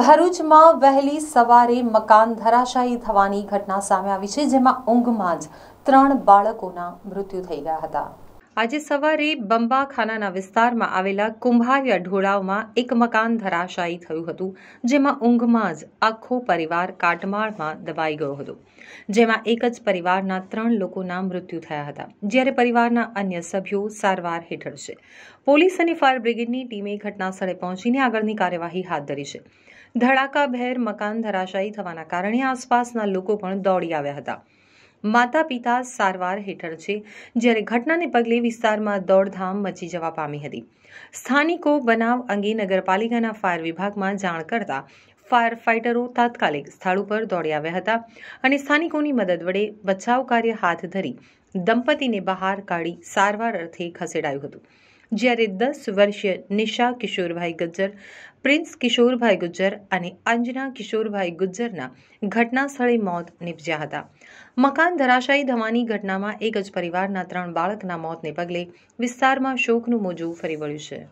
ભરૂચમાં વહેલી સવારે મકાન ધરાશાયી થવાની ઘટના સામે આવી છે જેમાં ઊંઘમાં જ ત્રણ બાળકોના મૃત્યુ થઈ ગયા હતા આજે સવારે બંબાખાનાના વિસ્તારમાં આવેલા કુંભારિયા ઢોળાવમાં એક મકાન ધરાશાયી થયું હતું જેમાં ઊંઘમાં જ આખો પરિવાર કાટમાળમાં દબાઈ ગયો હતો જેમાં એક જ પરિવારના ત્રણ લોકોના મૃત્યુ થયા હતા જ્યારે પરિવારના અન્ય સભ્યો સારવાર હેઠળ છે પોલીસ અને ફાયર બ્રિગેડની ટીમે ઘટનાસ્થળે પહોંચીને આગળની કાર્યવાહી હાથ ધરી છે ધડાકાભેર મકાન ધરાશાયી થવાના કારણે આસપાસના લોકો પણ દોડી આવ્યા હતા માતા પિતા સારવાર હેઠળ છે જ્યારે ઘટનાને પગલે વિસ્તારમાં દોડધામ મચી જવા પામી હતી સ્થાનિકો બનાવ અંગે નગરપાલિકાના ફાયર વિભાગમાં જાણ કરતા ફાયર ફાઇટરો તાત્કાલિક સ્થળ ઉપર દોડી આવ્યા હતા અને સ્થાનિકોની મદદ વડે બચાવ કાર્ય હાથ ધરી દંપતીને બહાર કાઢી સારવાર અર્થે ખસેડાયું હતું જ્યારે દસ વર્ષીય નિશા કિશોરભાઈ ગજ્જર પ્રિન્સ કિશોરભાઈ ગુજ્જર અને અંજના કિશોરભાઈ ગુજ્જરના ઘટના સ્થળે મોત નીપજ્યા હતા મકાન ધરાશાયી ધમાની ઘટનામાં એક જ પરિવારના ત્રણ બાળકના મોતને પગલે વિસ્તારમાં શોકનું મોજું ફરી વળ્યું છે